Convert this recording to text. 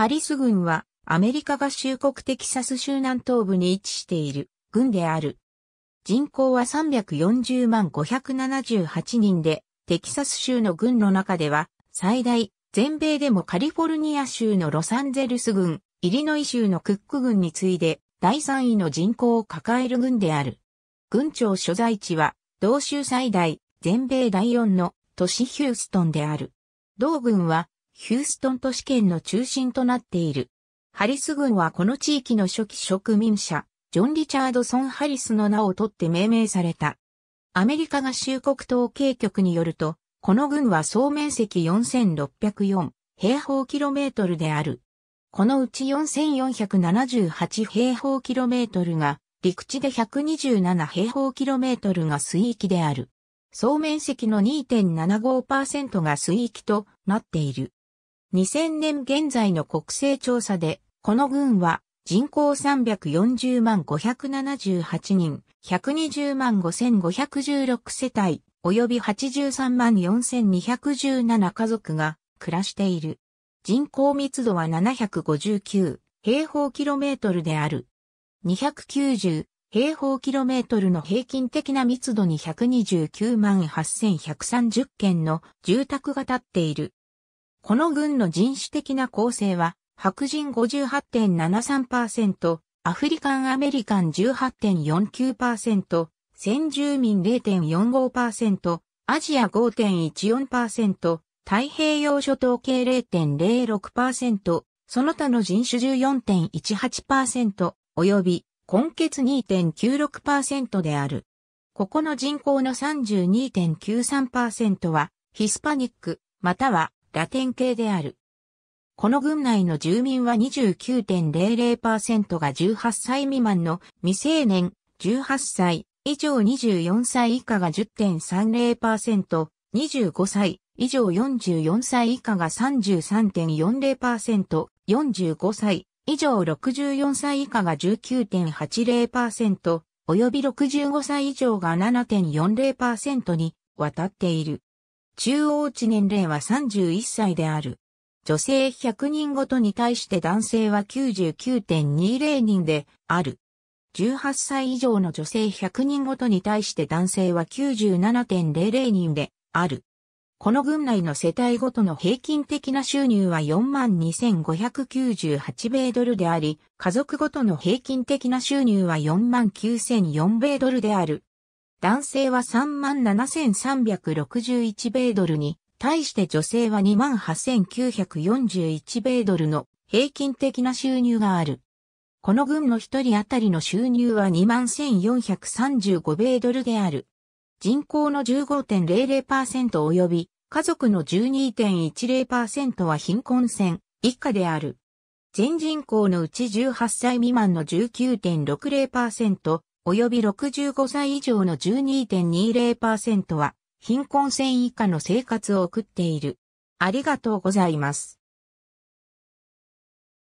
ハリス軍はアメリカ合衆国テキサス州南東部に位置している軍である。人口は340万578人で、テキサス州の軍の中では最大、全米でもカリフォルニア州のロサンゼルス郡、イリノイ州のクック軍に次いで第3位の人口を抱える軍である。郡庁所在地は同州最大、全米第4の都市ヒューストンである。同軍はヒューストン都市圏の中心となっている。ハリス郡はこの地域の初期植民者、ジョン・リチャードソン・ハリスの名を取って命名された。アメリカ合衆国統計局によると、この郡は総面積4604平方キロメートルである。このうち4478平方キロメートルが陸地で127平方キロメートルが水域である。総面積の2.75%が水域となっている。2000年現在の国勢調査で、この軍は人口340万578人、120万5516世帯、及び83万4217家族が暮らしている。人口密度は759平方キロメートルである。290平方キロメートルの平均的な密度に129万8130件の住宅が建っている。この軍の人種的な構成は、白人58.73%、アフリカンアメリカン18.49%、先住民0.45%、アジア5.14%、太平洋諸島系0.06%、その他の人種14.18%、及び、根結2.96%である。ここの人口の32.93%は、ヒスパニック、またはラテン系である。この群内の住民は29.00%が18歳未満の未成年、18歳以上24歳以下が10.30%、25歳以上44歳以下が33.40%、45歳以上64歳以下が19.80%、及び65歳以上が7.40%に渡っている。中央値年齢は31歳である。女性100人ごとに対して男性は99.20人である。18歳以上の女性100人ごとに対して男性は97.00人である。この群内の世帯ごとの平均的な収入は42,598米ドルであり、家族ごとの平均的な収入は49,004米ドルである。男性は37,361米ドルに、対して女性は28,941米ドルの平均的な収入がある。この群の一人当たりの収入は21,435米ドルである。人口の15.00%及び家族の12.10%は貧困線以下である。全人口のうち18歳未満の19.60%、及び65歳以上の12.20%は、貧困線以下の生活を送っている。ありがとうございます。